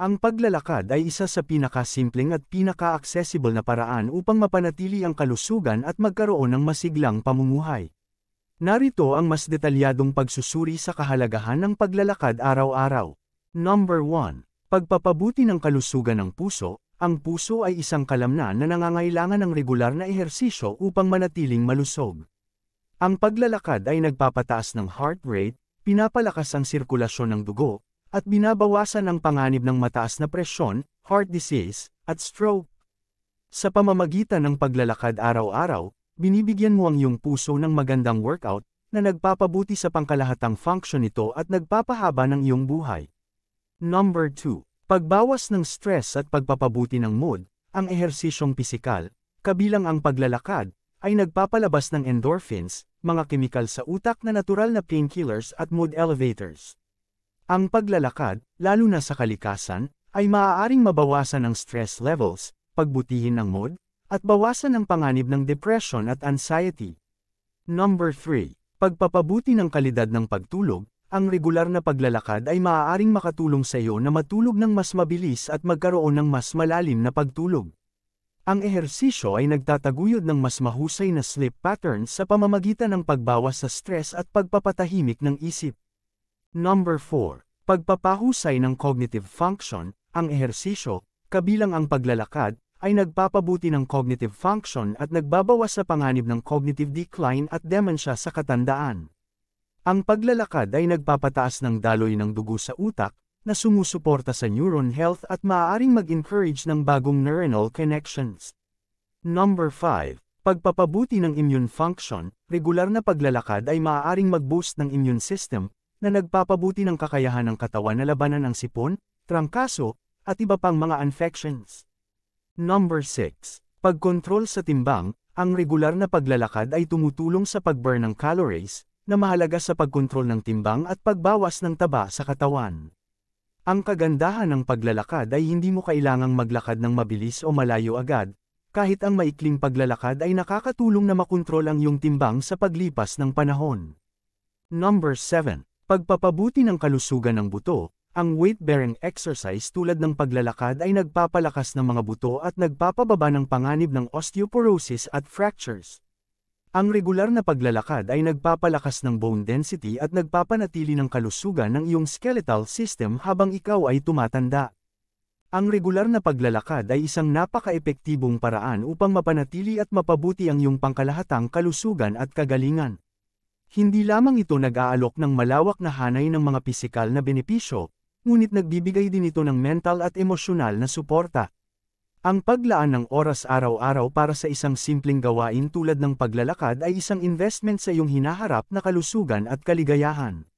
Ang paglalakad ay isa sa pinakasimpleng at pinaka-accessible na paraan upang mapanatili ang kalusugan at magkaroon ng masiglang pamumuhay. Narito ang mas detalyadong pagsusuri sa kahalagahan ng paglalakad araw-araw. Number 1. Pagpapabuti ng kalusugan ng puso. Ang puso ay isang kalamnan na nangangailangan ng regular na ehersisyo upang manatiling malusog. Ang paglalakad ay nagpapataas ng heart rate, pinapalakas ang sirkulasyon ng dugo, at binabawasan ang panganib ng mataas na presyon, heart disease, at stroke. Sa pamamagitan ng paglalakad araw-araw, binibigyan mo ang iyong puso ng magandang workout na nagpapabuti sa pangkalahatang function nito at nagpapahaba ng iyong buhay. Number 2. Pagbawas ng stress at pagpapabuti ng mood, ang ehersisyong pisikal, kabilang ang paglalakad, ay nagpapalabas ng endorphins, mga kemikal sa utak na natural na painkillers at mood elevators. Ang paglalakad, lalo na sa kalikasan, ay maaaring mabawasan ang stress levels, pagbutihin ang mood, at bawasan ang panganib ng depression at anxiety. Number 3. Pagpapabuti ng kalidad ng pagtulog, ang regular na paglalakad ay maaaring makatulong sa iyo na matulog ng mas mabilis at magkaroon ng mas malalim na pagtulog. Ang ehersisyo ay nagtataguyod ng mas mahusay na sleep pattern sa pamamagitan ng pagbawas sa stress at pagpapatahimik ng isip. Number 4 pagpapahusay ng cognitive function, ang ehersisyo, kabilang ang paglalakad, ay nagpapabuti ng cognitive function at nagbabawas sa panganib ng cognitive decline at dementia sa katandaan. Ang paglalakad ay nagpapataas ng daloy ng dugo sa utak, na sumusuporta sa neuron health at maaaring mag-encourage ng bagong neuronal connections. Number 5. Pagpapabuti ng immune function, regular na paglalakad ay maaaring mag-boost ng immune system, na nagpapabuti ng kakayahan ng katawan na labanan ang sipon, trangkaso, at iba pang mga infections. Number 6. Pagkontrol sa timbang, ang regular na paglalakad ay tumutulong sa pag-burn ng calories, na mahalaga sa pagkontrol ng timbang at pagbawas ng taba sa katawan. Ang kagandahan ng paglalakad ay hindi mo kailangang maglakad ng mabilis o malayo agad, kahit ang maikling paglalakad ay nakakatulong na makontrol ang iyong timbang sa paglipas ng panahon. Number 7. Pagpapabuti ng kalusugan ng buto, ang weight-bearing exercise tulad ng paglalakad ay nagpapalakas ng mga buto at nagpapababa ng panganib ng osteoporosis at fractures. Ang regular na paglalakad ay nagpapalakas ng bone density at nagpapanatili ng kalusugan ng iyong skeletal system habang ikaw ay tumatanda. Ang regular na paglalakad ay isang napaka-epektibong paraan upang mapanatili at mapabuti ang iyong pangkalahatang kalusugan at kagalingan. Hindi lamang ito nag-aalok ng malawak na hanay ng mga pisikal na benepisyo, ngunit nagbibigay din ito ng mental at emosyonal na suporta. Ang paglaan ng oras araw-araw para sa isang simpleng gawain tulad ng paglalakad ay isang investment sa iyong hinaharap na kalusugan at kaligayahan.